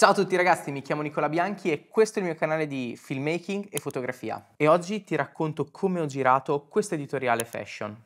Ciao a tutti ragazzi, mi chiamo Nicola Bianchi e questo è il mio canale di filmmaking e fotografia. E oggi ti racconto come ho girato questo editoriale fashion.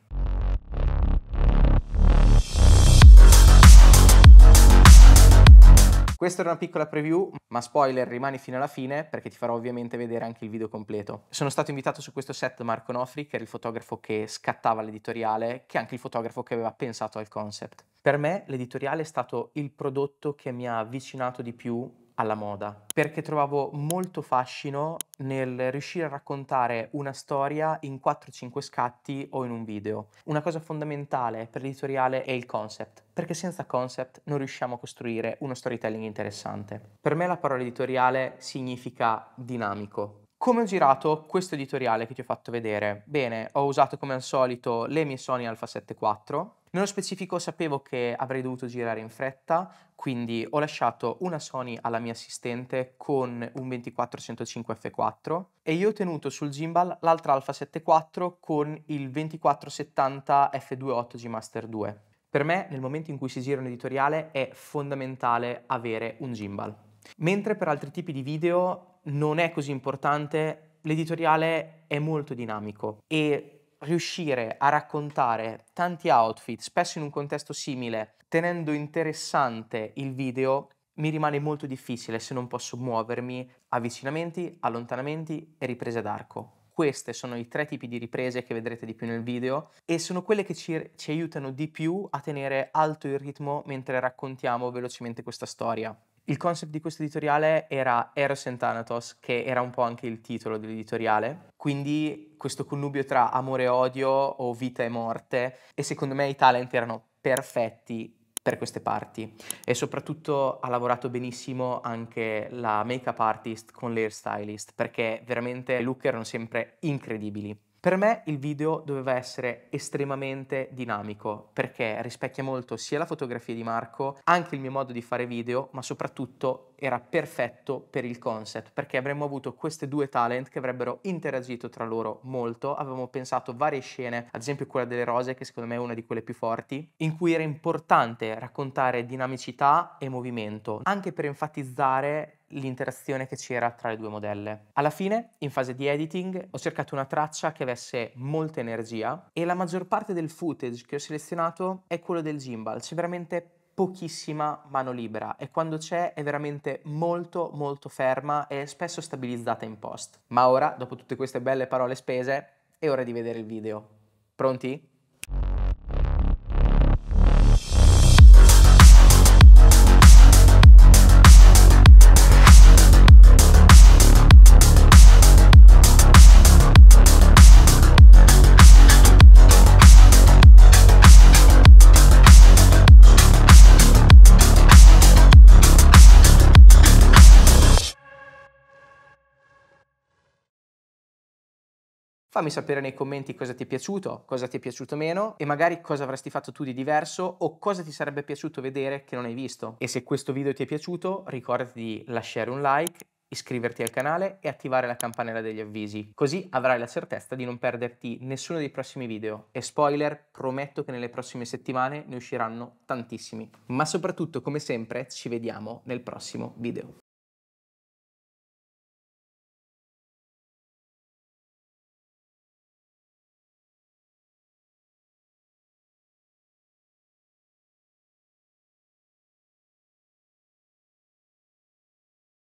Questa era una piccola preview, ma spoiler rimani fino alla fine perché ti farò ovviamente vedere anche il video completo. Sono stato invitato su questo set Marco Nofri, che era il fotografo che scattava l'editoriale, che è anche il fotografo che aveva pensato al concept. Per me l'editoriale è stato il prodotto che mi ha avvicinato di più alla moda, perché trovavo molto fascino nel riuscire a raccontare una storia in 4-5 scatti o in un video. Una cosa fondamentale per l'editoriale è il concept, perché senza concept non riusciamo a costruire uno storytelling interessante. Per me la parola editoriale significa dinamico, come ho girato questo editoriale che ti ho fatto vedere? Bene, ho usato come al solito le mie Sony Alpha 7 IV, nello specifico sapevo che avrei dovuto girare in fretta, quindi ho lasciato una Sony alla mia assistente con un 24105 F4 e io ho tenuto sul gimbal l'altra Alfa 74 con il 2470 F28 G Master 2. Per me, nel momento in cui si gira un editoriale, è fondamentale avere un gimbal. Mentre per altri tipi di video non è così importante, l'editoriale è molto dinamico e riuscire a raccontare tanti outfit, spesso in un contesto simile, tenendo interessante il video, mi rimane molto difficile se non posso muovermi avvicinamenti, allontanamenti e riprese d'arco. Queste sono i tre tipi di riprese che vedrete di più nel video e sono quelle che ci, ci aiutano di più a tenere alto il ritmo mentre raccontiamo velocemente questa storia. Il concept di questo editoriale era Eros and Thanatos, che era un po' anche il titolo dell'editoriale, quindi questo connubio tra amore e odio o vita e morte e secondo me i talent erano perfetti per queste parti e soprattutto ha lavorato benissimo anche la make-up artist con l'air stylist perché veramente i look erano sempre incredibili. Per me il video doveva essere estremamente dinamico perché rispecchia molto sia la fotografia di Marco, anche il mio modo di fare video, ma soprattutto era perfetto per il concept, perché avremmo avuto queste due talent che avrebbero interagito tra loro molto, avevamo pensato varie scene, ad esempio quella delle rose, che secondo me è una di quelle più forti, in cui era importante raccontare dinamicità e movimento, anche per enfatizzare l'interazione che c'era tra le due modelle. Alla fine, in fase di editing, ho cercato una traccia che avesse molta energia e la maggior parte del footage che ho selezionato è quello del gimbal, c'è veramente pochissima mano libera e quando c'è è veramente molto molto ferma e spesso stabilizzata in post. Ma ora, dopo tutte queste belle parole spese, è ora di vedere il video. Pronti? Fammi sapere nei commenti cosa ti è piaciuto, cosa ti è piaciuto meno e magari cosa avresti fatto tu di diverso o cosa ti sarebbe piaciuto vedere che non hai visto. E se questo video ti è piaciuto ricordati di lasciare un like, iscriverti al canale e attivare la campanella degli avvisi, così avrai la certezza di non perderti nessuno dei prossimi video. E spoiler, prometto che nelle prossime settimane ne usciranno tantissimi. Ma soprattutto, come sempre, ci vediamo nel prossimo video.